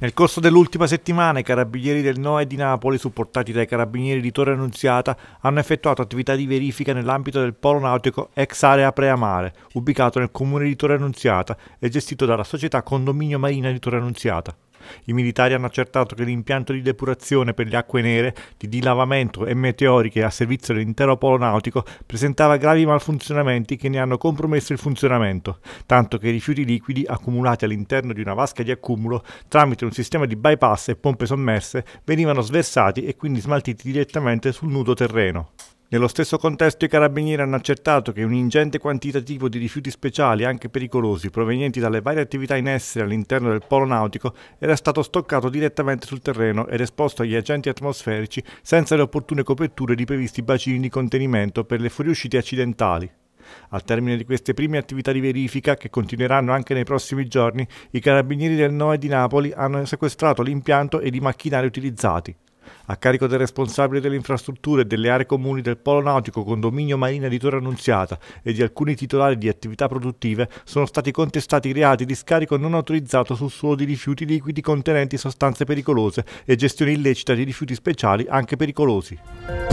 Nel corso dell'ultima settimana i carabinieri del NOE di Napoli, supportati dai carabinieri di Torre Annunziata, hanno effettuato attività di verifica nell'ambito del polo nautico ex area preamare, ubicato nel comune di Torre Annunziata e gestito dalla società Condominio Marina di Torre Annunziata. I militari hanno accertato che l'impianto di depurazione per le acque nere, di dilavamento e meteoriche a servizio dell'intero polo nautico presentava gravi malfunzionamenti che ne hanno compromesso il funzionamento, tanto che i rifiuti liquidi accumulati all'interno di una vasca di accumulo tramite un sistema di bypass e pompe sommerse venivano sversati e quindi smaltiti direttamente sul nudo terreno. Nello stesso contesto i carabinieri hanno accertato che un ingente quantitativo di rifiuti speciali, anche pericolosi, provenienti dalle varie attività in essere all'interno del polo nautico, era stato stoccato direttamente sul terreno ed esposto agli agenti atmosferici senza le opportune coperture di previsti bacini di contenimento per le fuoriuscite accidentali. Al termine di queste prime attività di verifica, che continueranno anche nei prossimi giorni, i carabinieri del NOE di Napoli hanno sequestrato l'impianto ed i macchinari utilizzati a carico del responsabile delle infrastrutture e delle aree comuni del Polo Nautico Condominio Marina di Torre Annunziata e di alcuni titolari di attività produttive, sono stati contestati i reati di scarico non autorizzato sul suolo di rifiuti liquidi contenenti sostanze pericolose e gestione illecita di rifiuti speciali anche pericolosi.